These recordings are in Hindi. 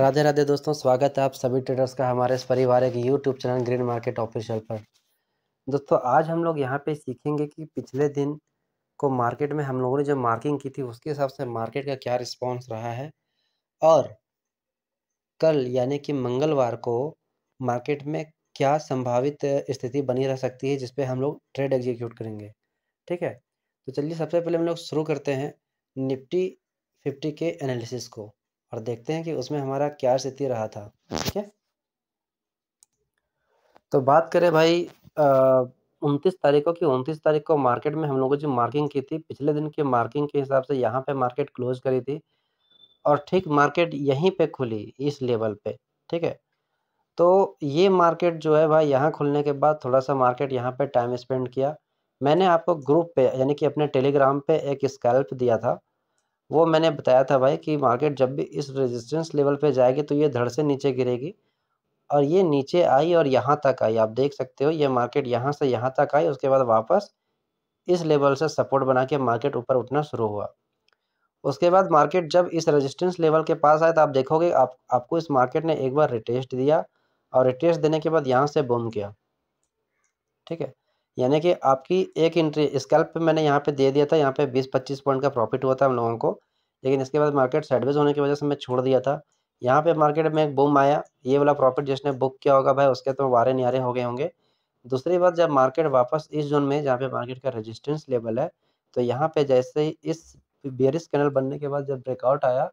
राधे राधे दोस्तों स्वागत है आप सभी ट्रेडर्स का हमारे इस के YouTube channel green market official पर दोस्तों आज हम लोग यहाँ पे सीखेंगे कि पिछले दिन को मार्केट में हम लोगों ने जो मार्किंग की थी उसके हिसाब से मार्केट का क्या रिस्पॉन्स रहा है और कल यानी कि मंगलवार को मार्केट में क्या संभावित स्थिति बनी रह सकती है जिसपे हम लोग ट्रेड एग्जीक्यूट करेंगे ठीक है तो चलिए सबसे पहले हम लोग शुरू करते हैं निफ्टी फिफ्टी के एनालिसिस को और देखते हैं कि उसमें हमारा क्या स्थिति रहा था ठीक है तो बात करें भाई उनतीस तारीख को कि उनतीस तारीख को मार्केट में हम लोगों जो मार्किंग की थी पिछले दिन की मार्किंग के हिसाब से यहाँ पे मार्केट क्लोज करी थी और ठीक मार्केट यहीं पे खुली इस लेवल पे ठीक है तो ये मार्केट जो है भाई यहाँ खुलने के बाद थोड़ा सा मार्केट यहाँ पे टाइम स्पेंड किया मैंने आपको ग्रुप पे यानी कि अपने टेलीग्राम पे एक स्कैल्प दिया था वो मैंने बताया था भाई कि मार्केट जब भी इस रेजिस्टेंस लेवल पे जाएगी तो ये धड़ से नीचे गिरेगी और ये नीचे आई और यहाँ तक आई आप देख सकते हो ये मार्केट यहाँ से यहाँ तक आई उसके बाद वापस इस लेवल से सपोर्ट बना के मार्केट ऊपर उठना शुरू हुआ उसके बाद मार्केट जब इस रेजिस्टेंस लेवल के पास आए तो आप देखोगे आप आपको इस मार्केट ने एक बार रिटेस्ट दिया और रिटेस्ट देने के बाद यहाँ से बूम किया ठीक है यानी कि आपकी एक इंट्री स्कैल्प मैंने यहाँ पे दे दिया था यहाँ पे 20-25 पॉइंट का प्रॉफिट हुआ था हम लोगों को लेकिन इसके बाद मार्केट सेडवेज होने की वजह से मैं छोड़ दिया था यहाँ पे मार्केट में एक बुम आया ये वाला प्रॉफिट जिसने बुक किया होगा भाई उसके तो वारे नियारे हो गए होंगे दूसरी बात जब मार्केट वापस इस जोन में जहाँ पे मार्केट का रेजिस्टेंस लेवल है तो यहाँ पे जैसे ही इस बेरिस कैनल बनने के बाद जब ब्रेकआउट आया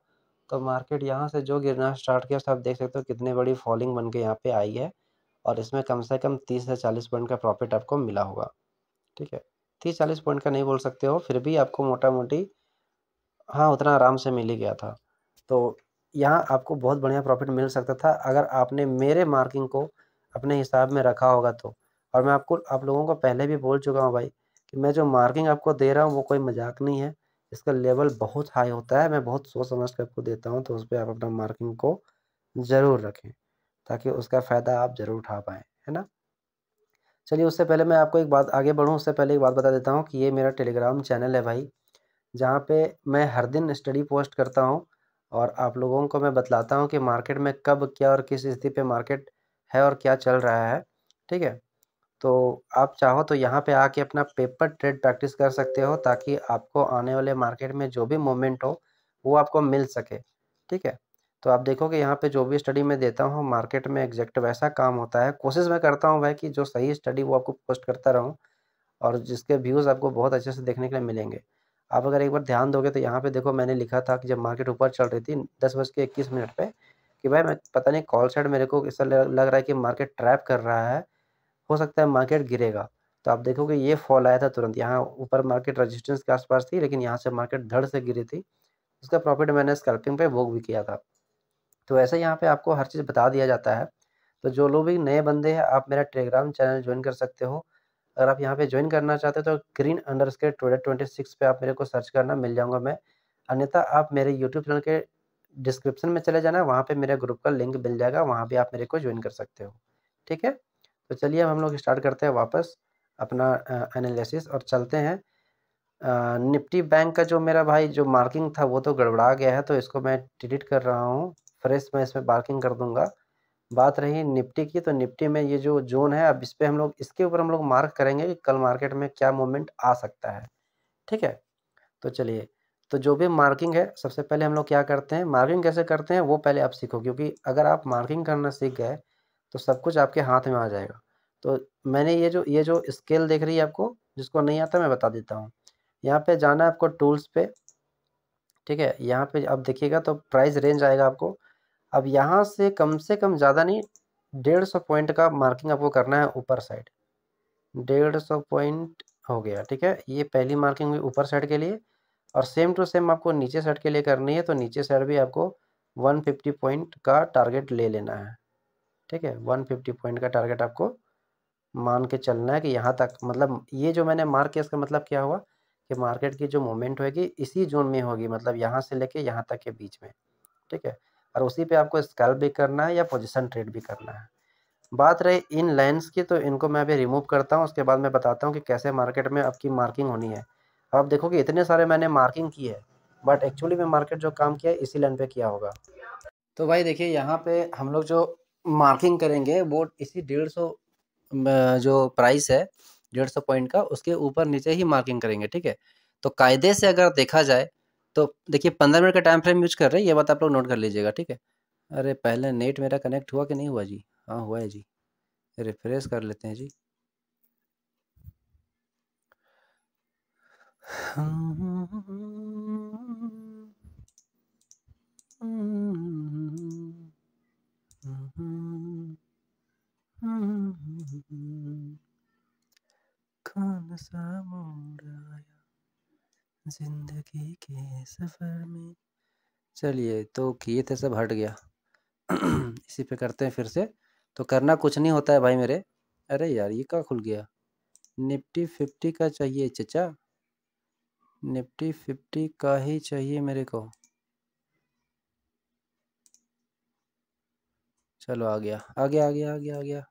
तो मार्केट यहाँ से जो गिरना स्टार्ट किया तो आप देख सकते हो कितनी बड़ी फॉलिंग बन के यहाँ पे आई है और इसमें कम से कम तीस से चालीस पॉइंट का प्रॉफिट आपको मिला होगा ठीक है तीस चालीस पॉइंट का नहीं बोल सकते हो फिर भी आपको मोटा मोटी हाँ उतना आराम से मिल ही गया था तो यहाँ आपको बहुत बढ़िया प्रॉफिट मिल सकता था अगर आपने मेरे मार्किंग को अपने हिसाब में रखा होगा तो और मैं आपको आप लोगों को पहले भी बोल चुका हूँ भाई कि मैं जो मार्किंग आपको दे रहा हूँ वो कोई मजाक नहीं है इसका लेवल बहुत हाई होता है मैं बहुत सोच समझ कर आपको देता हूँ तो उस पर आप अपना मार्किंग को ज़रूर रखें ताकि उसका फ़ायदा आप ज़रूर उठा पाएँ है ना चलिए उससे पहले मैं आपको एक बात आगे बढ़ूँ उससे पहले एक बात बता देता हूँ कि ये मेरा टेलीग्राम चैनल है भाई जहाँ पे मैं हर दिन स्टडी पोस्ट करता हूँ और आप लोगों को मैं बतलाता हूँ कि मार्केट में कब क्या और किस स्थिति पे मार्केट है और क्या चल रहा है ठीक है तो आप चाहो तो यहाँ पे आके अपना पेपर ट्रेड प्रैक्टिस कर सकते हो ताकि आपको आने वाले मार्केट में जो भी मोमेंट हो वो आपको मिल सके ठीक है तो आप देखोगे यहाँ पे जो भी स्टडी मैं देता हूँ मार्केट में एग्जैक्ट वैसा काम होता है कोशिश मैं करता हूँ भाई कि जो सही स्टडी वो आपको पोस्ट करता रहूँ और जिसके व्यूज़ आपको बहुत अच्छे से देखने के लिए मिलेंगे आप अगर एक बार ध्यान दोगे तो यहाँ पे देखो मैंने लिखा था कि जब मार्केट ऊपर चल रही थी दस बज के इक्कीस मिनट पर कि भाई मैं पता नहीं कॉल साइड मेरे को ऐसा लग रहा है कि मार्केट ट्रैप कर रहा है हो सकता है मार्केट गिरेगा तो आप देखोगे ये फॉल आया था तुरंत यहाँ ऊपर मार्केट रजिस्टेंस के आसपास थी लेकिन यहाँ से मार्केट धड़ से गिरी थी उसका प्रॉफिट मैंने स्कैल्पिंग पे भोग भी किया था तो ऐसे यहाँ पे आपको हर चीज़ बता दिया जाता है तो जो लोग भी नए बंदे हैं आप मेरा टेलीग्राम चैनल ज्वाइन कर सकते हो अगर आप यहाँ पे ज्वाइन करना चाहते हो तो green underscore twenty six पर आप मेरे को सर्च करना मिल जाऊंगा मैं अन्यथा आप मेरे यूट्यूब चैनल के डिस्क्रिप्शन में चले जाना वहाँ पे मेरे ग्रुप का लिंक मिल जाएगा वहाँ भी आप मेरे को ज्वाइन कर सकते हो ठीक है तो चलिए अब हम लोग स्टार्ट करते हैं वापस अपना एनालिसिस और चलते हैं निफ्टी बैंक का जो मेरा भाई जो मार्किंग था वो तो गड़बड़ा गया है तो इसको मैं डिलीट कर रहा हूँ फ्रेश मैं इसमें मार्किंग कर दूंगा बात रही निफ्टी की तो निफ्टी में ये जो जोन है अब इस पर हम लोग इसके ऊपर हम लोग मार्क करेंगे कि कल मार्केट में क्या मूवमेंट आ सकता है ठीक है तो चलिए तो जो भी मार्किंग है सबसे पहले हम लोग क्या करते हैं मार्किंग कैसे करते हैं वो पहले आप सीखो क्योंकि अगर आप मार्किंग करना सीख गए तो सब कुछ आपके हाथ में आ जाएगा तो मैंने ये जो ये जो स्केल देख रही है आपको जिसको नहीं आता मैं बता देता हूँ यहाँ पे जाना है आपको टूल्स पे ठीक है यहाँ पे आप देखिएगा तो प्राइस रेंज आएगा आपको अब यहाँ से कम से कम ज़्यादा नहीं डेढ़ सौ पॉइंट का मार्किंग आपको करना है ऊपर साइड डेढ़ सौ पॉइंट हो गया ठीक है ये पहली मार्किंग हुई ऊपर साइड के लिए और सेम टू सेम आपको नीचे साइड के लिए करनी है तो नीचे साइड भी आपको वन फिफ्टी पॉइंट का टारगेट ले लेना है ठीक है वन फिफ्टी पॉइंट का टारगेट आपको मान के चलना है कि यहाँ तक मतलब ये जो मैंने मार्क किया इसका मतलब क्या हुआ कि मार्केट की जो मोमेंट होगी इसी जोन में होगी मतलब यहाँ से लेके यहाँ तक के बीच में ठीक है और उसी पे आपको स्कैल भी करना है या पोजीशन ट्रेड भी करना है बात रही इन लाइन्स की तो इनको मैं अभी रिमूव करता हूँ उसके बाद मैं बताता हूँ कि कैसे मार्केट में आपकी मार्किंग होनी है आप देखो कि इतने सारे मैंने मार्किंग की है बट एक्चुअली में मार्केट जो काम किया है इसी लाइन पर किया होगा तो भाई देखिए यहाँ पर हम लोग जो मार्किंग करेंगे वो इसी डेढ़ सौ जो प्राइस है डेढ़ सौ पॉइंट का उसके ऊपर नीचे ही मार्किंग करेंगे ठीक है तो कायदे से अगर देखा जाए तो देखिए पंद्रह मिनट का टाइम फ्रेम यूज कर रहे हैं ये बात आप लोग नोट कर लीजिएगा ठीक है अरे पहले नेट मेरा कनेक्ट हुआ कि नहीं हुआ जी हाँ हुआ है जी रिफ्रेश कर लेते हैं जी हम्म, हम्म, हम्म, चलिए तो किए थे सब हट गया इसी पे करते हैं फिर से तो करना कुछ नहीं होता है भाई मेरे अरे यार ये क्या खुल गया निफ्टी फिफ्टी का चाहिए चचा निफ्टी फिफ्टी का ही चाहिए मेरे को चलो आ गया आ गया आ गया आ गया आ गया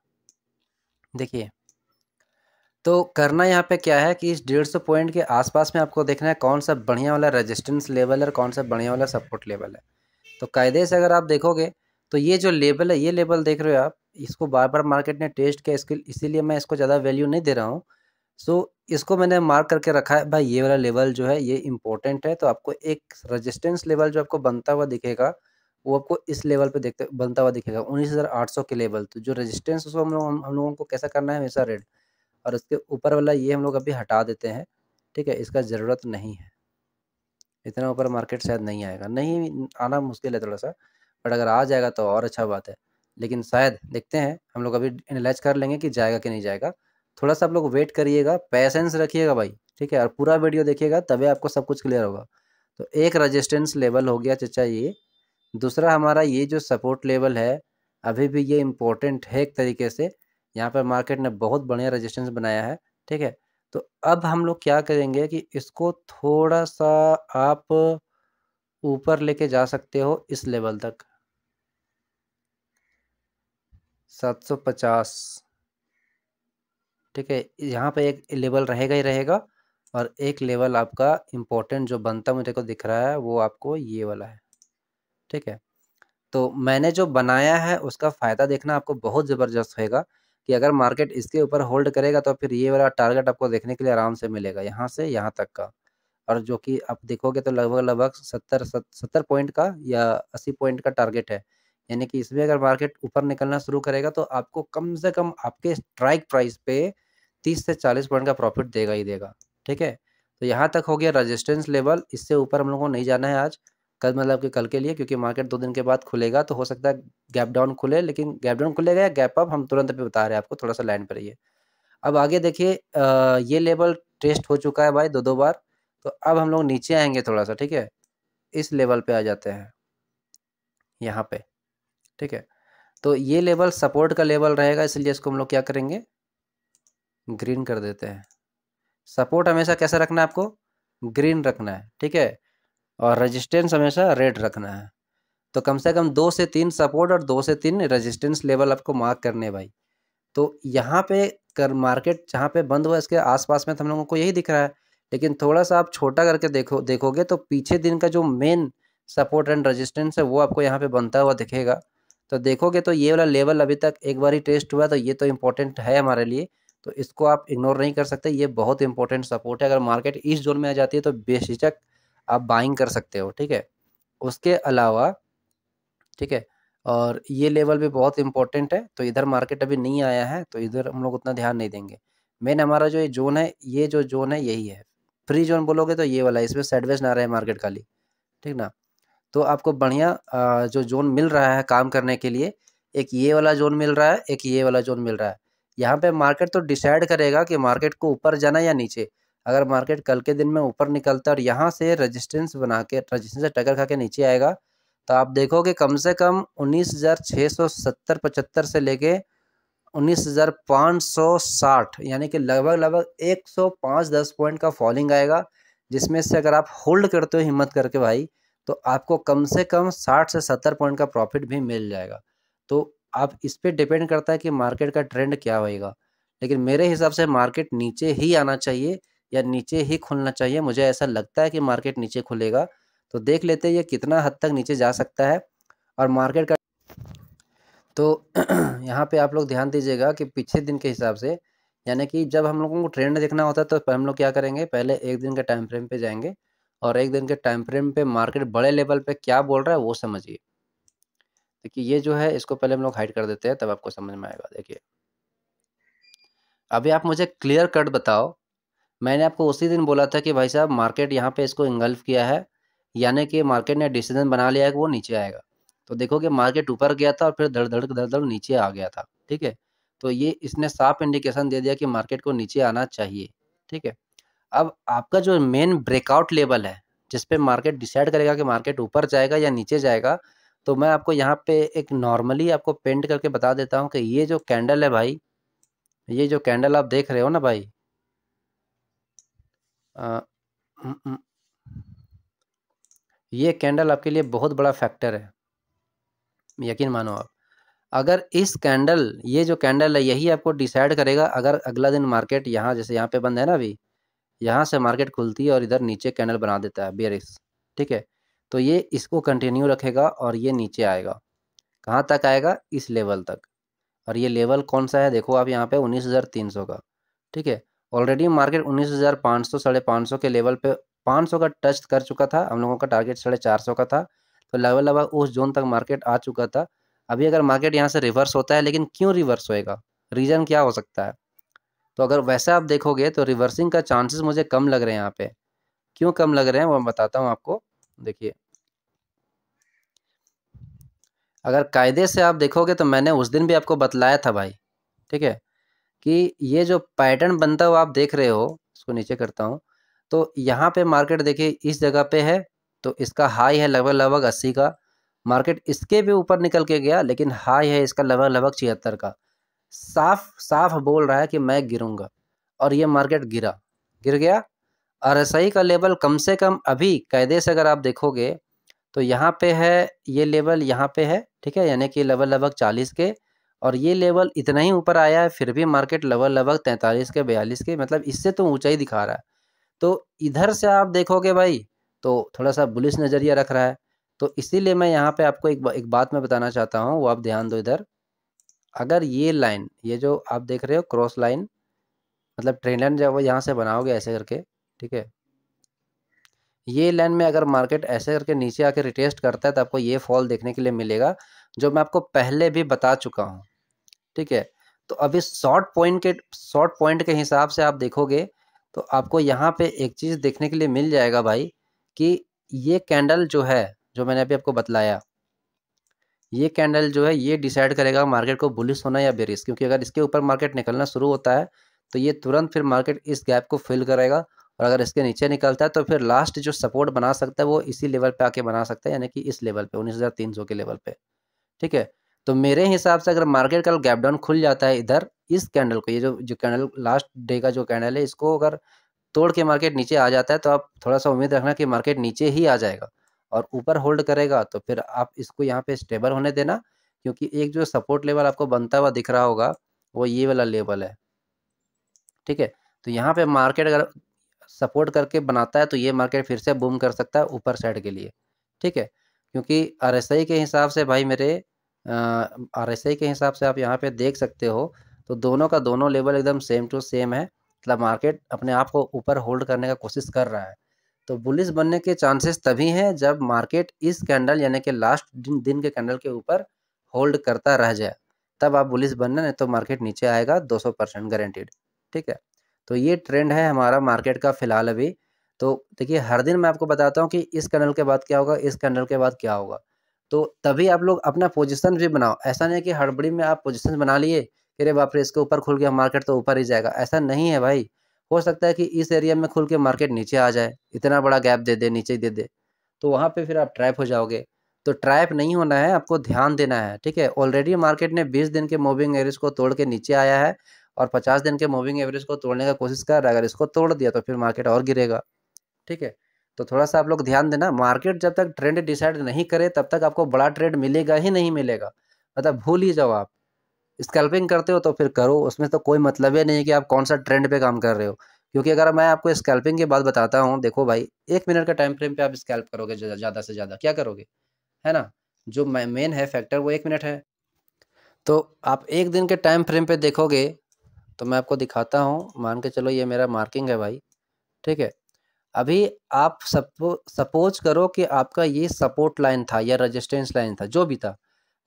देखिए तो करना यहाँ पे क्या है कि इस डेढ़ सौ पॉइंट के आसपास में आपको देखना है कौन सा बढ़िया वाला रेजिस्टेंस लेवल है कौन सा बढ़िया वाला सपोर्ट लेवल है तो कायदे से अगर आप देखोगे तो ये जो लेवल है ये लेवल देख रहे हो आप इसको बार बार मार्केट ने टेस्ट किया इसके इसीलिए मैं इसको ज़्यादा वैल्यू नहीं दे रहा हूँ सो इसको मैंने मार्क करके रखा है भाई ये वाला लेवल जो है ये इंपॉर्टेंट है तो आपको एक रजिस्टेंस लेवल जो आपको बनता हुआ दिखेगा वो आपको इस लेवल पे देखते बनता हुआ दिखेगा उन्नीस हज़ार आठ सौ के लेवल तो जो रजिस्टेंस उसको हम लोग हम, हम लोगों को कैसा करना है हमेशा रेड और उसके ऊपर वाला ये हम लोग अभी हटा देते हैं ठीक है इसका ज़रूरत नहीं है इतना ऊपर मार्केट शायद नहीं आएगा नहीं आना मुश्किल है थोड़ा सा बट अगर आ जाएगा तो और अच्छा बात है लेकिन शायद देखते हैं हम लोग अभी एनालाइज कर लेंगे कि जाएगा कि नहीं जाएगा थोड़ा सा आप लोग वेट करिएगा पैसेंस रखिएगा भाई ठीक है और पूरा वीडियो देखिएगा तभी आपको सब कुछ क्लियर होगा तो एक रजिस्टेंस लेवल हो गया चचा ये दूसरा हमारा ये जो सपोर्ट लेवल है अभी भी ये इम्पोर्टेंट है एक तरीके से यहाँ पर मार्केट ने बहुत बढ़िया रजिस्टेंस बनाया है ठीक है तो अब हम लोग क्या करेंगे कि इसको थोड़ा सा आप ऊपर लेके जा सकते हो इस लेवल तक 750 ठीक है यहाँ पे एक लेवल रहेगा ही रहेगा और एक लेवल आपका इम्पोर्टेंट जो बनता मुझे को दिख रहा है वो आपको ये वाला है ठीक है तो मैंने जो बनाया है उसका फ़ायदा देखना आपको बहुत ज़बरदस्त होएगा कि अगर मार्केट इसके ऊपर होल्ड करेगा तो फिर ये वाला टारगेट आपको देखने के लिए आराम से मिलेगा यहाँ से यहाँ तक का और जो कि आप देखोगे तो लगभग लगभग सत्तर सत्तर पॉइंट का या अस्सी पॉइंट का टारगेट है यानी कि इसमें अगर मार्केट ऊपर निकलना शुरू करेगा तो आपको कम से कम आपके स्ट्राइक प्राइस पे तीस से चालीस पॉइंट का प्रॉफिट देगा ही देगा ठीक है तो यहाँ तक हो गया रजिस्टेंस लेवल इससे ऊपर हम लोग को नहीं जाना है आज कल मतलब कि कल के लिए क्योंकि मार्केट दो दिन के बाद खुलेगा तो हो सकता है गैप डाउन खुले लेकिन गैप डाउन खुलेगा या गैप अप हम तुरंत पे बता रहे हैं आपको थोड़ा सा लाइन पर रहिए अब आगे देखिए ये लेवल टेस्ट हो चुका है भाई दो दो बार तो अब हम लोग नीचे आएंगे थोड़ा सा ठीक है इस लेवल पे आ जाते हैं यहाँ पे ठीक है तो ये लेवल सपोर्ट का लेवल रहेगा इसलिए इसको हम लोग क्या करेंगे ग्रीन कर देते हैं सपोर्ट हमेशा कैसा रखना है आपको ग्रीन रखना है ठीक है और रेजिस्टेंस हमेशा रेड रखना है तो कम से कम दो से तीन सपोर्ट और दो से तीन रेजिस्टेंस लेवल आपको मार्क करने भाई तो यहाँ पे कर मार्केट जहाँ पे बंद हुआ इसके आसपास में तो हम लोगों को यही दिख रहा है लेकिन थोड़ा सा आप छोटा करके देखो देखोगे तो पीछे दिन का जो मेन सपोर्ट एंड रजिस्टेंस है वो आपको यहाँ पर बनता हुआ दिखेगा तो देखोगे तो ये वाला लेवल अभी तक एक बार ही टेस्ट हुआ तो ये तो इम्पोर्टेंट है हमारे लिए तो इसको आप इग्नोर नहीं कर सकते ये बहुत इंपॉर्टेंट सपोर्ट है अगर मार्केट इस जोन में आ जाती है तो बेशिचक आप बाइंग कर सकते हो ठीक है उसके अलावा ठीक है और ये लेवल भी बहुत इंपॉर्टेंट है तो इधर मार्केट अभी नहीं आया है तो इधर हम लोग उतना ध्यान नहीं देंगे मेन हमारा जो ये जोन है ये जो जोन है यही है फ्री जोन बोलोगे तो ये वाला है इसमें सेडवेज ना रहे मार्केट खाली ठीक ना तो आपको बढ़िया जो जोन मिल रहा है काम करने के लिए एक ये वाला जोन मिल रहा है एक ये वाला जोन मिल रहा है यहाँ पे मार्केट तो डिसाइड करेगा कि मार्केट को ऊपर जाना या नीचे अगर मार्केट कल के दिन में ऊपर निकलता है और यहाँ से रजिस्टेंस बना के रजिस्टेंस से टकर खा के नीचे आएगा तो आप देखोगे कम से कम उन्नीस हज़ार छः सौ सत्तर पचहत्तर से लेके उन्नीस हज़ार पाँच सौ साठ यानी कि लगभग लगभग एक सौ पाँच दस पॉइंट का फॉलिंग आएगा जिसमें से अगर आप होल्ड करते हो हिम्मत करके भाई तो आपको कम से कम साठ से सत्तर पॉइंट का प्रॉफिट भी मिल जाएगा तो आप इस पर डिपेंड करता है कि मार्केट का ट्रेंड क्या होएगा लेकिन मेरे हिसाब से मार्केट नीचे ही आना चाहिए या नीचे ही खुलना चाहिए मुझे ऐसा लगता है कि मार्केट नीचे खुलेगा तो देख लेते हैं ये कितना हद तक नीचे जा सकता है और मार्केट का तो यहाँ पे आप लोग ध्यान दीजिएगा कि पिछले दिन के हिसाब से यानी कि जब हम लोगों को ट्रेंड देखना होता है तो हम लोग क्या करेंगे पहले एक दिन के टाइम फ्रेम पे जाएंगे और एक दिन के टाइम फ्रेम पे मार्केट बड़े लेवल पे क्या बोल रहा है वो समझिए देखिए ये जो है इसको पहले हम लोग हाइड कर देते हैं तब आपको समझ में आएगा देखिए अभी आप मुझे क्लियर कट बताओ मैंने आपको उसी दिन बोला था कि भाई साहब मार्केट यहाँ पे इसको इंगल्फ किया है यानी कि मार्केट ने डिसीजन बना लिया है कि वो नीचे आएगा तो देखो कि मार्केट ऊपर गया था और फिर धड़ धड़ धड़ धड़ नीचे आ गया था ठीक है तो ये इसने साफ इंडिकेशन दे दिया कि मार्केट को नीचे आना चाहिए ठीक है अब आपका जो मेन ब्रेकआउट लेवल है जिसपे मार्केट डिसाइड करेगा कि मार्केट ऊपर जाएगा या नीचे जाएगा तो मैं आपको यहाँ पे एक नॉर्मली आपको पेंट करके बता देता हूँ कि ये जो कैंडल है भाई ये जो कैंडल आप देख रहे हो ना भाई ये कैंडल आपके लिए बहुत बड़ा फैक्टर है यकीन मानो आप अगर इस कैंडल ये जो कैंडल है यही आपको डिसाइड करेगा अगर अगला दिन मार्केट यहाँ जैसे यहाँ पे बंद है ना अभी यहाँ से मार्केट खुलती है और इधर नीचे कैंडल बना देता है बेरिस ठीक है तो ये इसको कंटिन्यू रखेगा और ये नीचे आएगा कहाँ तक आएगा इस लेवल तक और ये लेवल कौन सा है देखो आप यहाँ पे उन्नीस हज़ार तीन सौ का ठीक है ऑलरेडी मार्केट उन्नीस हज़ार पाँच सौ साढ़े पाँच सौ के लेवल पे पाँच सौ का टच कर चुका था हम लोगों का टारगेट साढ़े चार सौ का था तो लगभग लगभग उस जोन तक मार्केट आ चुका था अभी अगर मार्केट यहाँ से रिवर्स होता है लेकिन क्यों रिवर्स होएगा रीज़न क्या हो सकता है तो अगर वैसा आप देखोगे तो रिवर्सिंग का चांसेस मुझे कम लग रहे हैं यहाँ पे क्यों कम लग रहे हैं वो मैं बताता हूँ आपको देखिए अगर कायदे से आप देखोगे तो मैंने उस दिन भी आपको बतलाया था भाई ठीक है कि ये जो पैटर्न बनता हुआ आप देख रहे हो इसको नीचे करता हूँ तो यहाँ पे मार्केट देखिए इस जगह पे है तो इसका हाई है लगभग लगभग अस्सी का मार्केट इसके भी ऊपर निकल के गया लेकिन हाई है इसका लगभग लगभग छिहत्तर का साफ साफ बोल रहा है कि मैं गिरूंगा और ये मार्केट गिरा गिर गया आर का लेवल कम से कम अभी कैदे से अगर आप देखोगे तो यहाँ पे है ये लेवल यहाँ पे है ठीक है यानी कि लेवल लगभग चालीस के और ये लेवल इतना ही ऊपर आया है फिर भी मार्केट लगभग लगभग तैंतालीस के बयालीस के मतलब इससे तो ऊंचाई दिखा रहा है तो इधर से आप देखोगे भाई तो थोड़ा सा बुलिस नज़रिया रख रहा है तो इसीलिए मैं यहाँ पे आपको एक एक बात मैं बताना चाहता हूँ वो आप ध्यान दो इधर अगर ये लाइन ये जो आप देख रहे हो क्रॉस लाइन मतलब ट्रेन लाइन जब यहाँ से बनाओगे ऐसे करके ठीक है ये लाइन में अगर मार्केट ऐसे करके नीचे आके रिटेस्ट करता है तो आपको ये फॉल देखने के लिए मिलेगा जो मैं आपको पहले भी बता चुका हूँ ठीक है तो अभी शॉर्ट पॉइंट के शॉर्ट पॉइंट के हिसाब से आप देखोगे तो आपको यहाँ पे एक चीज़ देखने के लिए मिल जाएगा भाई कि ये कैंडल जो है जो मैंने अभी आपको बतलाया ये कैंडल जो है ये डिसाइड करेगा मार्केट को बुलिस होना या बेरिस क्योंकि अगर इसके ऊपर मार्केट निकलना शुरू होता है तो ये तुरंत फिर मार्केट इस गैप को फिल करेगा और अगर इसके नीचे निकलता है तो फिर लास्ट जो सपोर्ट बना सकता है वो इसी लेवल पे आके बना सकता है यानी कि इस लेवल पे उन्नीस के लेवल पे ठीक है तो मेरे हिसाब से अगर मार्केट कल गैप डाउन खुल जाता है इधर इस कैंडल को ये जो जो कैंडल लास्ट डे का जो कैंडल है इसको अगर तोड़ के मार्केट नीचे आ जाता है तो आप थोड़ा सा उम्मीद रखना कि मार्केट नीचे ही आ जाएगा और ऊपर होल्ड करेगा तो फिर आप इसको यहाँ पे स्टेबल होने देना क्योंकि एक जो सपोर्ट लेवल आपको बनता हुआ दिख रहा होगा वो ये वाला लेवल है ठीक है तो यहाँ पे मार्केट अगर सपोर्ट करके बनाता है तो ये मार्केट फिर से बूम कर सकता है ऊपर साइड के लिए ठीक है क्योंकि आर के हिसाब से भाई मेरे आर के हिसाब से आप यहाँ पे देख सकते हो तो दोनों का दोनों लेवल एकदम सेम टू सेम है मतलब मार्केट अपने आप को ऊपर होल्ड करने का कोशिश कर रहा है तो बुलिस बनने के चांसेस तभी हैं जब मार्केट इस कैंडल यानी कि लास्ट दिन दिन के कैंडल के ऊपर होल्ड करता रह जाए तब आप बुलिस बनना नहीं तो मार्केट नीचे आएगा 200 परसेंट गारंटेड ठीक है तो ये ट्रेंड है हमारा मार्केट का फिलहाल अभी तो देखिए हर दिन मैं आपको बताता हूँ कि इस कैंडल के बाद क्या होगा इस कैंडल के बाद क्या होगा तो तभी आप लोग अपना पोजिशन भी बनाओ ऐसा नहीं कि हड़बड़ी में आप पोजिशन बना लिए कि अरे बाप रे इसके ऊपर खुल गया मार्केट तो ऊपर ही जाएगा ऐसा नहीं है भाई हो सकता है कि इस एरिया में खुल के मार्केट नीचे आ जाए इतना बड़ा गैप दे दे नीचे दे दे तो वहाँ पे फिर आप ट्रैप हो जाओगे तो ट्रैप नहीं होना है आपको ध्यान देना है ठीक है ऑलरेडी मार्केट ने 20 दिन के मूविंग एवरेज को तोड़ के नीचे आया है और 50 दिन के मूविंग एवरेज को तोड़ने का कोशिश कर रहा है अगर इसको तोड़ दिया तो फिर मार्केट और गिरेगा ठीक है तो थोड़ा सा आप लोग ध्यान देना मार्केट जब तक ट्रेंड डिसाइड नहीं करे तब तक आपको बड़ा ट्रेड मिलेगा ही नहीं मिलेगा मतलब भूल ही जाओ आप स्कैल्पिंग करते हो तो फिर करो उसमें तो कोई मतलब ही नहीं कि आप कौन सा ट्रेंड पे काम कर रहे हो क्योंकि अगर मैं आपको स्कैल्पिंग की बात बताता हूँ देखो भाई एक मिनट का टाइम फ्रेम पे आप स्कैल्प करोगे ज़्यादा से ज़्यादा क्या करोगे है ना जो मेन है फैक्टर वो एक मिनट है तो आप एक दिन के टाइम फ्रेम पे देखोगे तो मैं आपको दिखाता हूँ मान के चलो ये मेरा मार्किंग है भाई ठीक है अभी आप सपो सपोज करो कि आपका ये सपोर्ट लाइन था या रजिस्टेंस लाइन था जो भी था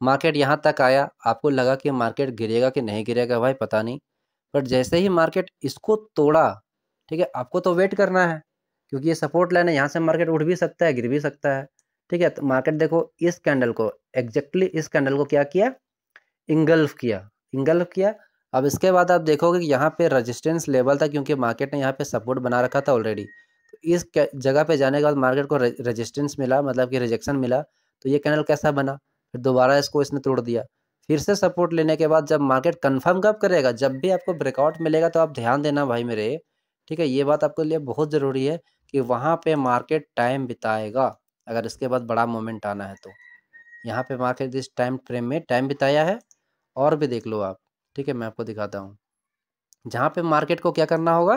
मार्केट यहाँ तक आया आपको लगा कि मार्केट गिरेगा कि नहीं गिरेगा भाई पता नहीं बट जैसे ही मार्केट इसको तोड़ा ठीक है आपको तो वेट करना है क्योंकि ये सपोर्ट लाइन है यहाँ से मार्केट उठ भी सकता है गिर भी सकता है ठीक है तो मार्केट देखो इस कैंडल को एग्जैक्टली exactly इस कैंडल को क्या किया इंगल्फ किया इंगल्फ किया अब इसके बाद आप देखोगे कि यहाँ पे रेजिस्टेंस लेवल था क्योंकि मार्केट ने यहाँ पे सपोर्ट बना रखा था ऑलरेडी इस जगह पे जाने के बाद मार्केट को रेजिस्टेंस मिला मतलब कि रिजेक्शन मिला तो ये कैनल कैसा बना फिर दोबारा इसको इसने तोड़ दिया फिर से सपोर्ट लेने के बाद जब मार्केट कन्फर्म कब करेगा जब भी आपको ब्रेकआउट मिलेगा तो आप ध्यान देना भाई मेरे ठीक है ये बात आपके लिए बहुत ज़रूरी है कि वहाँ पर मार्केट टाइम बिताएगा अगर इसके बाद बड़ा मोमेंट आना है तो यहाँ पे मार्केट इस टाइम फ्रेम में टाइम बिताया है और भी देख लो आप ठीक है मैं आपको दिखाता हूँ जहाँ पे मार्केट को क्या करना होगा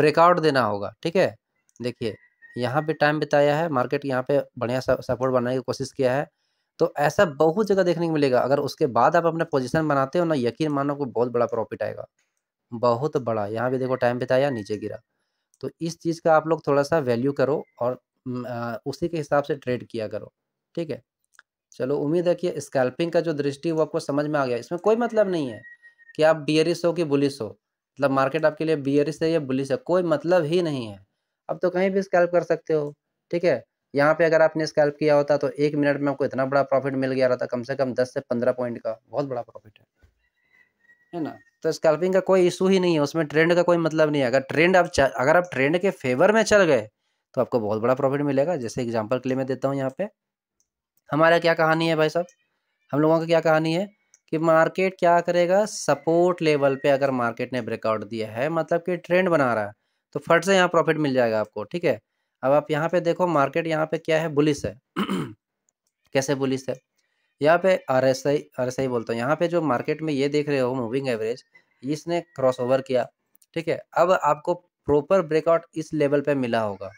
ब्रेकआउट देना होगा ठीक है देखिए यहाँ पे टाइम बिताया है मार्केट यहाँ पे बढ़िया सपोर्ट बनाने की कोशिश किया है तो ऐसा बहुत जगह देखने को मिलेगा अगर उसके बाद आप अपना पोजीशन बनाते हो ना यकीन मानो को बहुत बड़ा प्रॉफिट आएगा बहुत बड़ा यहाँ भी देखो टाइम बिताया नीचे गिरा तो इस चीज़ का आप लोग थोड़ा सा वैल्यू करो और उसी के हिसाब से ट्रेड किया करो ठीक है चलो उम्मीद है कि स्कैल्पिंग का जो दृष्टि वो आपको समझ में आ गया इसमें कोई मतलब नहीं है कि आप बियरिस हो कि बुलिस हो मतलब मार्केट आपके लिए बियरिस है या बुलिस है कोई मतलब ही नहीं है अब तो कहीं भी स्कैल्प कर सकते हो ठीक है यहाँ पे अगर आपने स्कैल्प किया होता तो एक मिनट में आपको इतना बड़ा प्रॉफिट मिल गया रहता कम से कम दस से पंद्रह पॉइंट का बहुत बड़ा प्रॉफिट है है ना तो स्कैल्पिंग का कोई इशू ही नहीं है उसमें ट्रेंड का कोई मतलब नहीं है अगर ट्रेंड आप अगर आप ट्रेंड के फेवर में चल गए तो आपको बहुत बड़ा प्रॉफिट मिलेगा जैसे एग्जाम्पल के लिए मैं देता हूँ यहाँ पे हमारा क्या कहानी है भाई साहब हम लोगों का क्या कहानी है कि मार्केट क्या करेगा सपोर्ट लेवल पे अगर मार्केट ने ब्रेकआउट दिया है मतलब कि ट्रेंड बना रहा है तो फट से यहाँ प्रॉफिट मिल जाएगा आपको ठीक है अब आप यहाँ पे देखो मार्केट यहाँ पे क्या है बुलिस है कैसे बुलिस है यहाँ पे R S I R S I बोलता हूँ यहाँ पे जो मार्केट में ये देख रहे हो मूविंग एवरेज इसने क्रॉस ओवर किया ठीक है अब आपको प्रॉपर ब्रेकआउट इस लेवल पे मिला होगा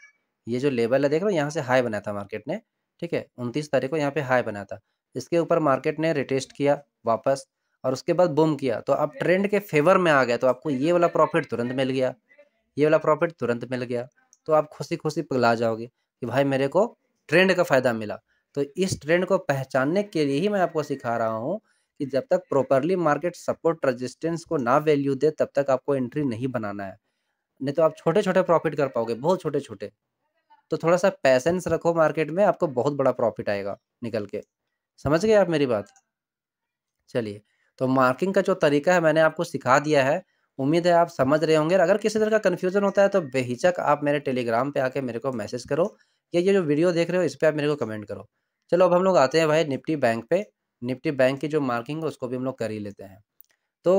ये जो लेवल है देख रहे हो यहाँ से हाई बनाया था मार्केट ने ठीक है उनतीस तारीख को यहाँ पे हाई बनाया था इसके ऊपर मार्केट ने रिटेस्ट किया वापस और उसके बाद बुम किया तो आप ट्रेंड के फेवर में आ गए तो आपको ये वाला प्रॉफिट तुरंत मिल गया ये वाला प्रॉफिट तुरंत मिल गया तो आप खुशी खुशी पगला जाओगे कि भाई मेरे को ट्रेंड का फ़ायदा मिला तो इस ट्रेंड को पहचानने के लिए ही मैं आपको सिखा रहा हूँ कि जब तक प्रॉपरली मार्केट सपोर्ट रजिस्टेंस को ना वैल्यू दे तब तक आपको एंट्री नहीं बनाना है नहीं तो आप छोटे छोटे प्रॉफिट कर पाओगे बहुत छोटे छोटे तो थोड़ा सा पैसेंस रखो मार्केट में आपको बहुत बड़ा प्रॉफिट आएगा निकल के समझ गए आप मेरी बात चलिए तो मार्किंग का जो तरीका है मैंने आपको सिखा दिया है उम्मीद है आप समझ रहे होंगे अगर किसी तरह का कन्फ्यूजन होता है तो बेहिचक आप मेरे टेलीग्राम पे आके मेरे को मैसेज करो या ये जो वीडियो देख रहे हो इस पर आप मेरे को कमेंट करो चलो अब हम लोग आते हैं भाई निफ्टी बैंक पे निफ्टी बैंक की जो मार्किंग है उसको भी हम लोग कर ही लेते हैं तो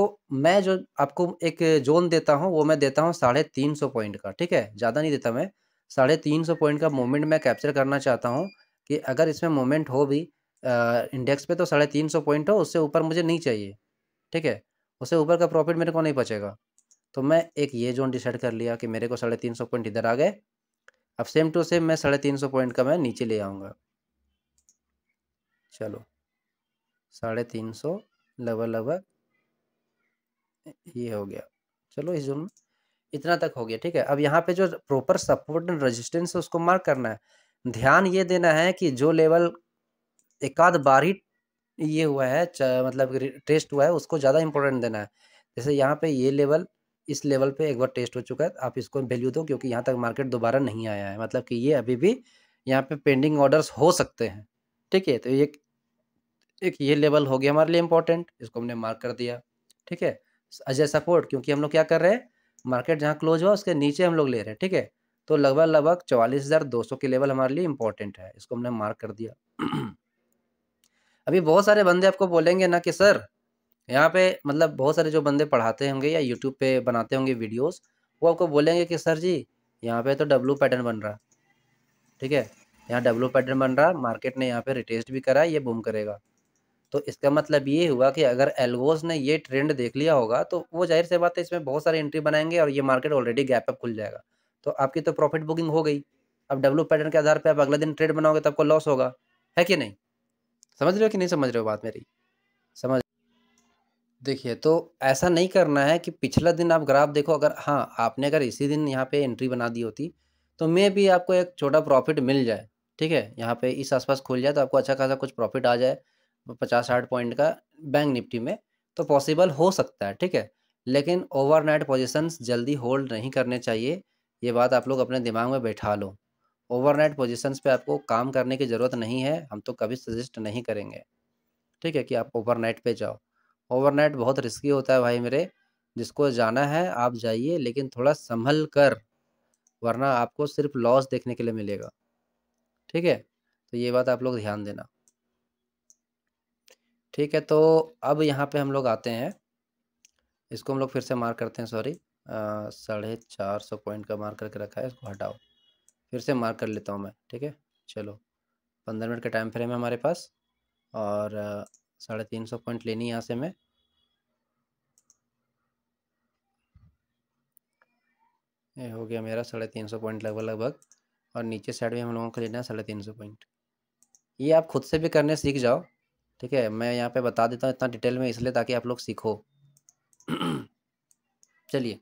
मैं जो आपको एक जोन देता हूँ वो मैं देता हूँ साढ़े तीन सौ पॉइंट का ठीक है ज़्यादा नहीं देता मैं साढ़े तीन सौ पॉइंट का मूवमेंट मैं कैप्चर करना चाहता हूँ कि अगर इसमें मूवमेंट हो भी इंडेक्स पे तो साढ़े तीन सौ पॉइंट हो उससे ऊपर मुझे नहीं चाहिए ठीक है उससे ऊपर का प्रॉफिट मेरे को नहीं बचेगा तो मैं एक ये जोन डिसाइड कर लिया कि मेरे को साढ़े तीन सौ पॉइंट इधर आ गए अब सेम टू सेम मैं साढ़े तीन सौ पॉइंट का मैं नीचे ले आऊँगा चलो साढ़े तीन सौ लगभग लगभग ये हो गया चलो इस जोन में इतना तक हो गया ठीक है अब यहाँ पे जो प्रॉपर सपोर्ट एंड रजिस्टेंस है उसको मार्क करना है ध्यान ये देना है कि जो लेवल एकाध बार ही ये हुआ है मतलब टेस्ट हुआ है उसको ज़्यादा इंपॉर्टेंट देना है जैसे यहाँ पे ये लेवल इस लेवल पे एक बार टेस्ट हो चुका है आप इसको वैल्यू दो क्योंकि यहाँ तक मार्केट दोबारा नहीं आया है मतलब कि ये अभी भी यहाँ पे पेंडिंग ऑर्डर्स हो सकते हैं ठीक है तो ये एक ये लेवल हो गया हमारे लिए इंपॉर्टेंट इसको हमने मार्क कर दिया ठीक है अजय सपोर्ट क्योंकि हम लोग क्या कर रहे हैं मार्केट जहाँ क्लोज हुआ उसके नीचे हम लोग ले रहे हैं ठीक है तो लगभग लगभग चवालीस हज़ार दो सौ के लेवल हमारे लिए इंपॉर्टेंट है इसको हमने मार्क कर दिया अभी बहुत सारे बंदे आपको बोलेंगे ना कि सर यहाँ पे मतलब बहुत सारे जो बंदे पढ़ाते होंगे या यूट्यूब पे बनाते होंगे वीडियोस वो आपको बोलेंगे कि सर जी यहाँ पे तो डब्लू पैटर्न बन रहा ठीक है यहाँ डब्लू पैटर्न बन रहा मार्केट ने यहाँ पे रिटेस्ट भी करा ये बूम करेगा तो इसका मतलब ये हुआ कि अगर एल्गोस ने ये ट्रेंड देख लिया होगा तो वो जाहिर सी बात है इसमें बहुत सारे एंट्री बनाएंगे और ये मार्केट ऑलरेडी गैप अप खुल जाएगा तो आपकी तो प्रॉफिट बुकिंग हो गई अब डब्लू पैटर्न के आधार पर आप अगले दिन ट्रेड बनाओगे तो आपको लॉस होगा है कि नहीं समझ रहे हो कि नहीं समझ रहे हो बात मेरी समझ देखिए तो ऐसा नहीं करना है कि पिछला दिन आप ग्राफ देखो अगर हाँ आपने अगर इसी दिन यहाँ पे एंट्री बना दी होती तो मे भी आपको एक छोटा प्रॉफिट मिल जाए ठीक है यहाँ पे इस आसपास खुल जाए तो आपको अच्छा खासा कुछ प्रॉफिट आ जाए पचास साठ पॉइंट का बैंक निफ्टी में तो पॉसिबल हो सकता है ठीक है लेकिन ओवरनाइट पोजीशंस जल्दी होल्ड नहीं करने चाहिए ये बात आप लोग अपने दिमाग में बैठा लो ओवरनाइट पोजीशंस पे आपको काम करने की ज़रूरत नहीं है हम तो कभी सजेस्ट नहीं करेंगे ठीक है कि आप ओवरनाइट पे जाओ ओवरनाइट बहुत रिस्की होता है भाई मेरे जिसको जाना है आप जाइए लेकिन थोड़ा संभल कर वरना आपको सिर्फ लॉस देखने के लिए मिलेगा ठीक है तो ये बात आप लोग ध्यान देना ठीक है तो अब यहाँ पे हम लोग आते हैं इसको हम लोग फिर से मार्क करते हैं सॉरी साढ़े चार सौ पॉइंट का मार्क करके रखा है इसको हटाओ फिर से मार्क कर लेता हूँ मैं ठीक है चलो पंद्रह मिनट का टाइम फ्रेम है हमारे पास और साढ़े तीन सौ पॉइंट लेनी है यहाँ से मैं ये हो गया मेरा साढ़े तीन सौ पॉइंट लगभग लगभग और नीचे साइड में हम लोगों को लेना है साढ़े तीन सौ पॉइंट ये आप खुद से भी करने सीख जाओ ठीक है मैं यहाँ पे बता देता हूँ इतना डिटेल में इसलिए ताकि आप लोग सीखो चलिए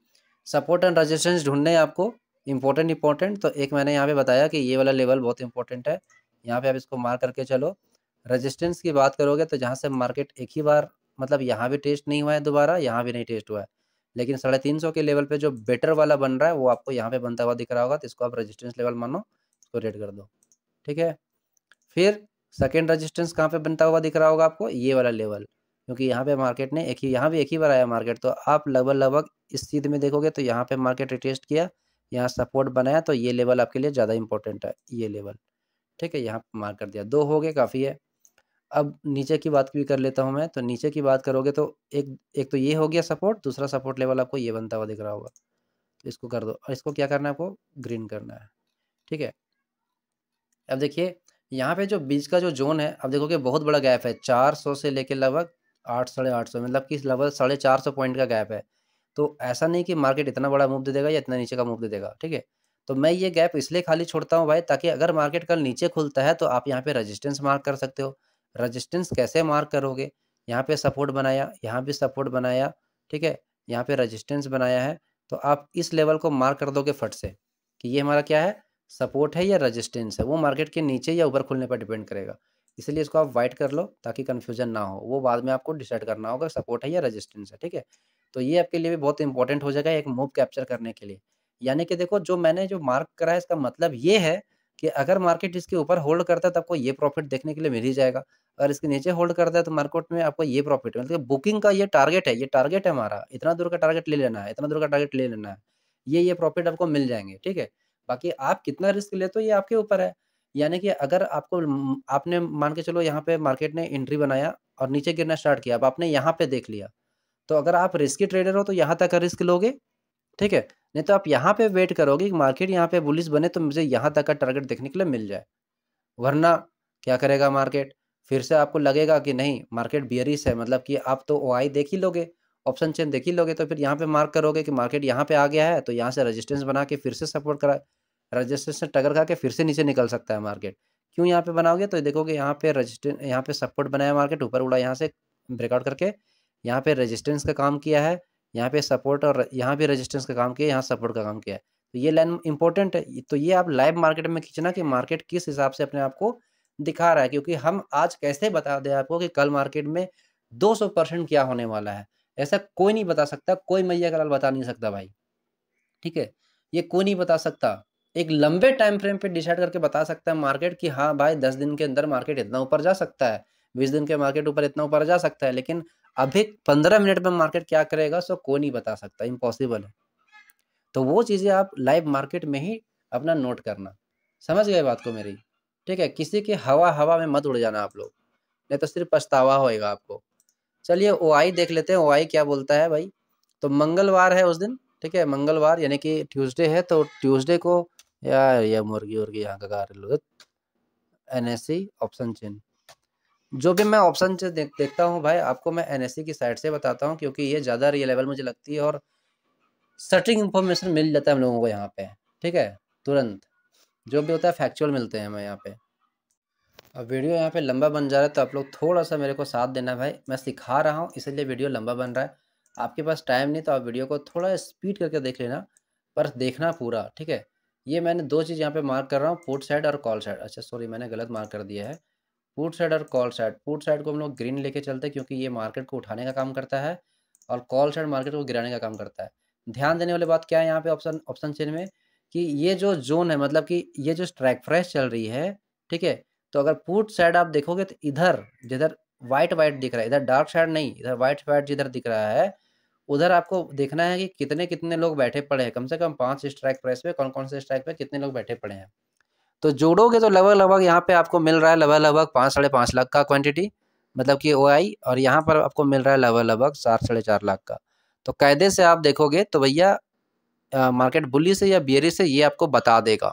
सपोर्ट एंड रजिस्टेंस ढूंढने हैं आपको इम्पोर्टेंट इम्पोर्टेंट तो एक मैंने यहाँ पे बताया कि ये वाला लेवल बहुत इंपॉर्टेंट है यहाँ पे आप इसको मार करके चलो रेजिस्टेंस की बात करोगे तो जहाँ से मार्केट एक ही बार मतलब यहाँ भी टेस्ट नहीं हुआ है दोबारा यहाँ भी नहीं टेस्ट हुआ है लेकिन साढ़े तीन सौ के लेवल पे जो बेटर वाला बन रहा है वो आपको यहाँ पे बनता हुआ दिख रहा होगा तो इसको आप रेजिस्टेंस लेवल मानो इसको रेड कर दो ठीक है फिर सेकेंड रजिस्टेंस कहाँ पे बनता हुआ दिख रहा होगा आपको ये वाला लेवल क्योंकि यहाँ पे मार्केट ने एक ही यहाँ भी एक ही बार आया मार्केट तो आप लगभग लगभग इस सीध में देखोगे तो यहाँ पे मार्केट रिटेस्ट किया यहाँ सपोर्ट बनाया तो ये लेवल आपके लिए ज़्यादा इंपॉर्टेंट है ये लेवल ठीक है यहाँ मार कर दिया दो हो गए काफ़ी है अब नीचे की बात भी कर लेता हूँ मैं तो नीचे की बात करोगे तो एक एक तो ये हो गया सपोर्ट दूसरा सपोर्ट लेवल आपको ये बनता हुआ दिख रहा होगा तो इसको कर दो और इसको क्या करना है आपको ग्रीन करना है ठीक है अब देखिए यहाँ पे जो बीच का जो जोन है अब देखोगे बहुत बड़ा गैप है चार सौ से लेकर लगभग आठ साढ़े आठ सौ मतलब कि लगभग साढ़े चार सौ पॉइंट का गैप है तो ऐसा नहीं कि मार्केट इतना बड़ा मूव दे देगा या इतना नीचे का मूव दे देगा ठीक है तो मैं ये गैप इसलिए खाली छोड़ता हूँ भाई ताकि अगर मार्केट कल नीचे खुलता है तो आप यहाँ पे रजिस्टेंस मार्क कर सकते हो रजिस्टेंस कैसे मार्क करोगे यहाँ पे सपोर्ट बनाया यहाँ भी सपोर्ट बनाया ठीक है यहाँ पे रजिस्टेंस बनाया है तो आप इस लेवल को मार्क कर दोगे फट से कि ये हमारा क्या है सपोर्ट है या रजिस्टेंस है वो मार्केट के नीचे या ऊपर खुलने पर डिपेंड करेगा इसलिए इसको आप वाइट कर लो ताकि कन्फ्यूजन ना हो वो बाद में आपको डिसाइड करना होगा सपोर्ट है या रजिस्टेंस है ठीक है तो ये आपके लिए भी बहुत इंपॉर्टेंट हो जाएगा एक मूव कैप्चर करने के लिए यानी कि देखो जो मैंने जो मार्क करा है इसका मतलब ये है कि अगर मार्केट इसके ऊपर होल्ड करता है तो आपको ये प्रॉफिट देखने के लिए मिल ही जाएगा अगर इसके नीचे होल्ड करता है तो मार्केट में आपको ये प्रॉफिट मतलब बुकिंग का ये टारगेट है ये टारगेट है हमारा इतना दूर का टारगेट ले लेना है इतना दूर का टारगेट ले लेना है ये ये प्रॉफिट आपको मिल जाएंगे ठीक है बाकी आप कितना रिस्क लेते हो ये आपके ऊपर है यानी कि अगर आपको आपने मान के चलो यहाँ पे मार्केट ने एंट्री बनाया और नीचे गिरना स्टार्ट किया अब आपने यहाँ पे देख लिया तो अगर आप रिस्की ट्रेडर हो तो यहाँ तक रिस्क लोगे ठीक है नहीं तो आप यहाँ पे वेट करोगे कि मार्केट यहाँ पे बुलिस बने तो मुझे यहाँ तक का टारगेट देखने के लिए मिल जाए वरना क्या करेगा मार्केट फिर से आपको लगेगा कि नहीं मार्केट बियरिस है मतलब कि आप तो ओ देख ही लोगे ऑप्शन चेन देख ही लोगे तो फिर यहाँ पे मार्क करोगे कि मार्केट यहाँ पे आ गया है तो यहाँ से रजिस्टेंस बना के फिर से सपोर्ट करा रजिस्टेंस से टगर खा के फिर से नीचे निकल सकता है मार्केट क्यों यहाँ पे बनाओगे तो देखोगे यहाँ पे रेजिस्टेंस यहाँ पे सपोर्ट बनाया मार्केट ऊपर उड़ा यहाँ से ब्रेकआउट करके यहाँ पे रेजिस्टेंस का काम किया है यहाँ पे सपोर्ट और यहाँ भी रेजिस्टेंस का काम किया है यहाँ सपोर्ट का काम किया है तो ये लाइन इंपॉर्टेंट है तो ये आप लाइव मार्केट में खींचना कि मार्केट किस हिसाब से अपने आप को दिखा रहा है क्योंकि हम आज कैसे बता दें आपको कि कल मार्केट में दो परसेंट क्या होने वाला है ऐसा कोई नहीं बता सकता कोई मैया का बता नहीं सकता भाई ठीक है ये कोई नहीं बता सकता एक लंबे टाइम फ्रेम पे डिसाइड करके बता सकता है मार्केट कि हाँ भाई दस दिन के अंदर मार्केट इतना ऊपर जा सकता है बीस दिन के मार्केट ऊपर इतना ऊपर जा सकता है लेकिन अभी पंद्रह मिनट में मार्केट क्या करेगा सो कोई नहीं बता सकता इम्पॉसिबल है तो वो चीज़ें आप लाइव मार्केट में ही अपना नोट करना समझ गए बात को मेरी ठीक है किसी की हवा हवा में मत उड़ जाना आप लोग नहीं तो सिर्फ पछतावा होएगा आपको चलिए ओ देख लेते हैं ओ क्या बोलता है भाई तो मंगलवार है उस दिन ठीक है मंगलवार यानी कि ट्यूसडे है तो ट्यूसडे को यार या मुर्गी उर्गी यहाँ का लोग N S C option chain जो भी मैं ऑप्शन देख, देखता हूँ भाई आपको मैं एन e की साइड से बताता हूँ क्योंकि ये ज़्यादा रिलेबल मुझे लगती है और सटिंग इन्फॉर्मेशन मिल जाता है हम लोगों को यहाँ पे ठीक है तुरंत जो भी होता है फैक्चुअल मिलते हैं हमें यहाँ पे अब वीडियो यहाँ पे लंबा बन जा रहा है तो आप लोग थोड़ा सा मेरे को साथ देना भाई मैं सिखा रहा हूँ इसलिए वीडियो लंबा बन रहा है आपके पास टाइम नहीं तो आप वीडियो को थोड़ा स्पीड करके देख लेना पर देखना पूरा ठीक है ये मैंने दो चीज़ यहाँ पे मार्क कर रहा हूँ पोर्ट साइड और कॉल साइड अच्छा सॉरी मैंने गलत मार्क कर दिया है पुट साइड और कॉल साइड पुट साइड को हम लोग ग्रीन लेके चलते हैं क्योंकि ये मार्केट को उठाने का काम करता है और कॉल साइड मार्केट को गिराने का काम करता है ध्यान देने वाली बात क्या है यहाँ पे ऑप्शन ऑप्शन चेन में कि ये जो जोन है मतलब कि ये जो स्ट्राइक प्राइस चल रही है ठीक है तो अगर पुट साइड आप देखोगे तो इधर जिधर वाइट वाइट दिख रहा है इधर डार्क साइड नहीं इधर वाइट वाइट जिधर दिख रहा है उधर आपको देखना है कि कितने कितने लोग बैठे पड़े हैं कम से कम पांच स्ट्राइक प्राइस पे कौन कौन से स्ट्राइक पे कितने लोग बैठे पड़े हैं तो जोड़ोगे तो लगभग लगभग यहाँ पे आपको मिल रहा है लगभग लगभग पाँच साढ़े पाँच लाख का क्वांटिटी मतलब कि ओ आई और यहाँ पर आपको मिल रहा है लगभग लगभग चार साढ़े चार लाख का तो कायदे से आप देखोगे तो भैया मार्केट बुली से या बियरी से ये आपको बता देगा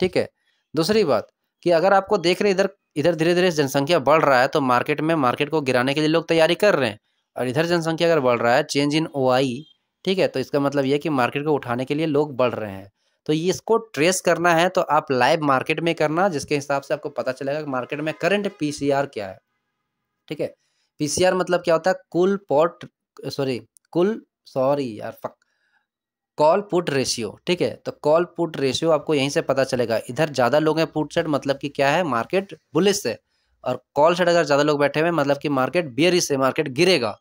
ठीक है दूसरी बात कि अगर आपको देख रहे इधर इधर धीरे धीरे जनसंख्या बढ़ रहा है तो मार्केट में मार्केट को गिराने के लिए लोग तैयारी कर रहे हैं और इधर जनसंख्या अगर बढ़ रहा है चेंज इन ओ आई ठीक है तो इसका मतलब यह कि मार्केट को उठाने के लिए लोग बढ़ रहे हैं तो ये इसको ट्रेस करना है तो आप लाइव मार्केट में करना जिसके हिसाब से आपको पता चलेगा कि मार्केट में करंट पीसीआर क्या है ठीक है पीसीआर मतलब क्या होता है कुल पॉट सॉरी कुल सॉरी यार फक कॉल पुट रेशियो ठीक है तो कॉल पुट रेशियो आपको यहीं से पता चलेगा इधर ज़्यादा लोग हैं पुट सेट मतलब कि क्या है मार्केट बुलिस है और कॉल सेट अगर ज़्यादा लोग बैठे हुए मतलब कि मार्केट बियरिस है मार्केट गिरेगा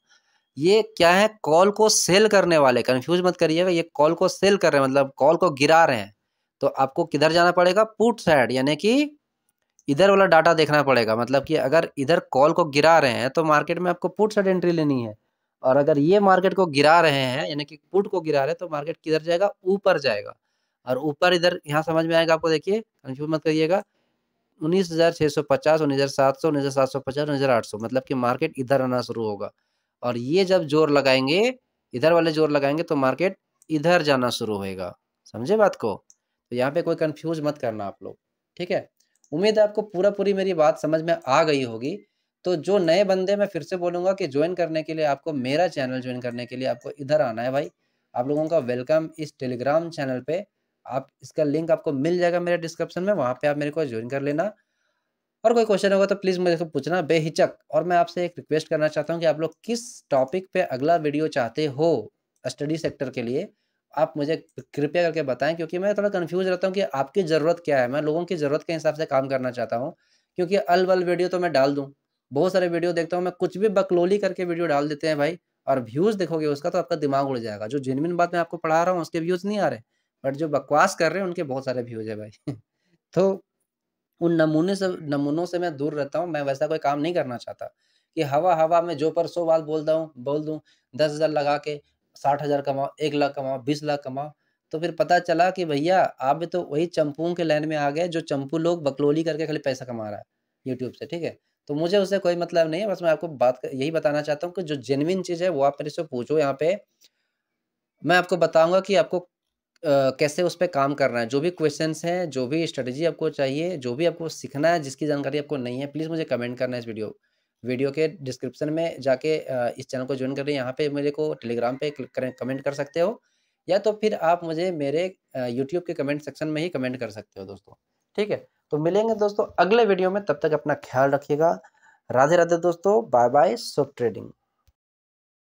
ये क्या है कॉल को सेल करने वाले कन्फ्यूज मत करिएगा ये कॉल को सेल कर रहे हैं मतलब कॉल को गिरा रहे हैं तो आपको किधर जाना पड़ेगा पुट साइड यानी कि इधर वाला डाटा देखना पड़ेगा मतलब कि अगर इधर कॉल को गिरा रहे हैं तो मार्केट में आपको पुट साइड एंट्री लेनी है और अगर ये मार्केट को गिरा रहे हैं यानी कि पुट को गिरा रहे हैं तो मार्केट किधर जाएगा ऊपर जाएगा और ऊपर इधर यहाँ समझ में आएगा आपको देखिए कन्फ्यूज मत करिएगा उन्नीस हज़ार छः सौ पचास उन्नीस हज़ार सात सौ उन्नीस हज़ार सात सौ पचास उन्नीस हज़ार आठ सौ मतलब कि मार्केट इधर आना शुरू होगा और ये जब जोर लगाएंगे इधर वाले जोर लगाएंगे तो मार्केट इधर जाना शुरू होएगा समझे बात को तो यहाँ पे कोई कंफ्यूज मत करना आप लोग ठीक है उम्मीद है आपको पूरा पूरी मेरी बात समझ में आ गई होगी तो जो नए बंदे मैं फिर से बोलूँगा कि ज्वाइन करने के लिए आपको मेरा चैनल ज्वाइन करने के लिए आपको इधर आना है भाई आप लोगों का वेलकम इस टेलीग्राम चैनल पे आप इसका लिंक आपको मिल जाएगा मेरे डिस्क्रिप्शन में वहाँ पे आप मेरे को ज्वाइन कर लेना और कोई क्वेश्चन होगा तो प्लीज़ मुझे तो पूछना बेहिचक और मैं आपसे एक रिक्वेस्ट करना चाहता हूँ कि आप लोग किस टॉपिक पे अगला वीडियो चाहते हो स्टडी सेक्टर के लिए आप मुझे कृपया करके बताएं क्योंकि मैं थोड़ा कंफ्यूज रहता हूँ कि आपकी ज़रूरत क्या है मैं लोगों की ज़रूरत के हिसाब से काम करना चाहता हूँ क्योंकि अल वल वीडियो तो मैं डाल दूँ बहुत सारे वीडियो देखता हूँ मैं कुछ भी बकलोली करके वीडियो डाल देते हैं भाई और व्यूज़ देखोगे उसका तो आपका दिमाग उड़ जाएगा जो जेनविन बात मैं आपको पढ़ा रहा हूँ उसके व्यूज़ नहीं आ रहे बट जो बकवास कर रहे हैं उनके बहुत सारे व्यूज़ है भाई तो उन नमूने से नमूनों से मैं दूर रहता हूँ मैं वैसा कोई काम नहीं करना चाहता कि हवा हवा में जो पर सौ बात बोलता हूँ बोल दूँ दस हज़ार लगा के साठ हज़ार कमाओ एक लाख कमाओ बीस लाख कमाओ तो फिर पता चला कि भैया आप भी तो वही चंपू के लाइन में आ गए जो चंपू लोग बकलोली करके खाली पैसा कमा रहा है यूट्यूब से ठीक है तो मुझे उससे कोई मतलब नहीं है बस मैं आपको बात यही बताना चाहता हूँ कि जो जेनविन चीज़ है वो आप मेरे से पूछो यहाँ पे मैं आपको बताऊंगा कि आपको कैसे उस पर काम करना है जो भी क्वेश्चन हैं जो भी स्ट्रेटजी आपको चाहिए जो भी आपको सीखना है जिसकी जानकारी आपको नहीं है प्लीज़ मुझे कमेंट करना है इस वीडियो वीडियो के डिस्क्रिप्शन में जाके इस चैनल को ज्वाइन करें यहाँ पे मेरे को टेलीग्राम पे क्लिक करें कमेंट कर सकते हो या तो फिर आप मुझे मेरे यूट्यूब के कमेंट सेक्शन में ही कमेंट कर सकते हो दोस्तों ठीक है तो मिलेंगे दोस्तों अगले वीडियो में तब तक अपना ख्याल रखिएगा राधे राधे दोस्तों बाय बाय सॉफ्ट ट्रेडिंग